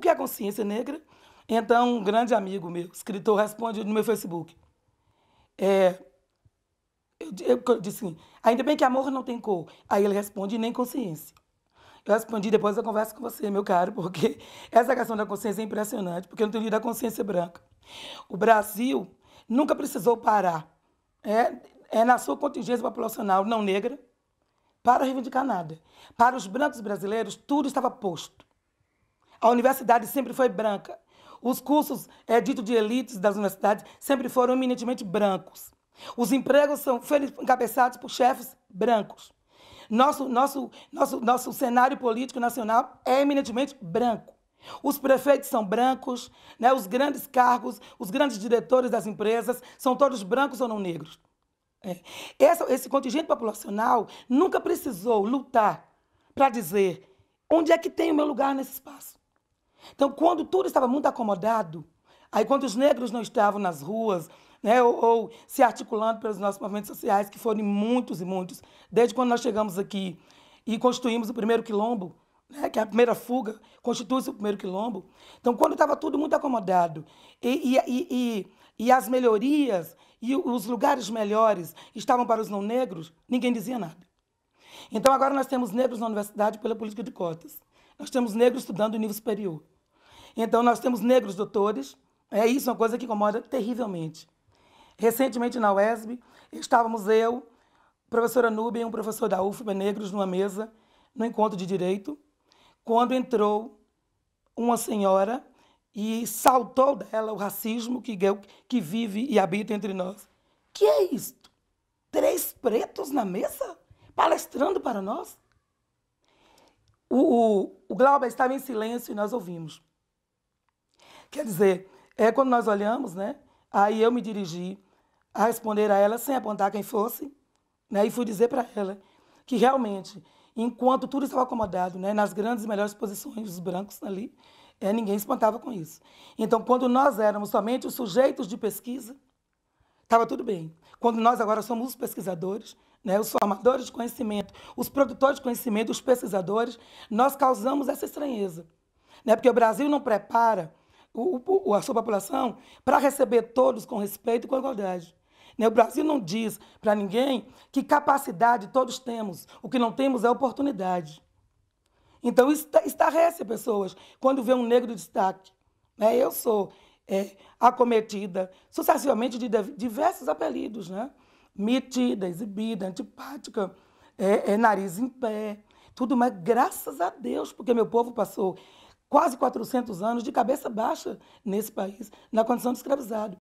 O que é consciência negra? Então, um grande amigo meu, escritor, responde no meu Facebook. É, eu, eu, disse assim, ainda bem que amor não tem cor. Aí ele responde, nem consciência. Eu respondi depois eu converso com você, meu caro, porque essa questão da consciência é impressionante, porque eu não tenho lido a consciência branca. O Brasil nunca precisou parar. É, é na sua contingência populacional não negra para reivindicar nada. Para os brancos brasileiros, tudo estava posto. A universidade sempre foi branca. Os cursos é, dito de elites das universidades sempre foram eminentemente brancos. Os empregos são encabeçados por chefes brancos. Nosso, nosso, nosso, nosso cenário político nacional é eminentemente branco. Os prefeitos são brancos, né? os grandes cargos, os grandes diretores das empresas são todos brancos ou não negros. É. Esse, esse contingente populacional nunca precisou lutar para dizer onde é que tem o meu lugar nesse espaço. Então, quando tudo estava muito acomodado, aí quando os negros não estavam nas ruas, né, ou, ou, se articulando pelos nossos movimentos sociais, que foram muitos e muitos, desde quando nós chegamos aqui e constituímos o primeiro quilombo, né, que é a primeira fuga, constitui-se o primeiro quilombo. Então, quando estava tudo muito acomodado e, e, e, e, as melhorias e os lugares melhores estavam para os não negros, ninguém dizia nada. Então, agora nós temos negros na universidade pela política de cotas. Nós temos negros estudando no nível superior. Então, nós temos negros doutores, é isso é uma coisa que incomoda terrivelmente. Recentemente, na UESB, estávamos eu, professora Nubia e um professor da UFBA negros numa mesa, no encontro de direito, quando entrou uma senhora e saltou dela o racismo que, que vive e habita entre nós. Que é isto? Três pretos na mesa? Palestrando para nós? O, o, o Glauber estava em silêncio e nós ouvimos. Quer dizer, é quando nós olhamos, né? Aí eu me dirigi a responder a ela sem apontar quem fosse, né? E fui dizer para ela que realmente, enquanto tudo estava acomodado, né, nas grandes e melhores posições dos brancos ali, é, ninguém espantava com isso. Então, quando nós éramos somente os sujeitos de pesquisa, estava tudo bem. Quando nós agora somos os pesquisadores, né, os formadores de conhecimento, os produtores de conhecimento, os pesquisadores, nós causamos essa estranheza. Né, porque o Brasil não prepara o, o, a sua população para receber todos com respeito e com igualdade. Né? O Brasil não diz para ninguém que capacidade todos temos, o que não temos é oportunidade. Então, isso estarrece pessoas quando vê um negro de destaque. Né? Eu sou é, acometida sucessivamente de diversos apelidos, né? metida, exibida, antipática, é, é, nariz em pé, tudo, mas graças a Deus, porque meu povo passou quase 400 anos de cabeça baixa nesse país, na condição de escravizado.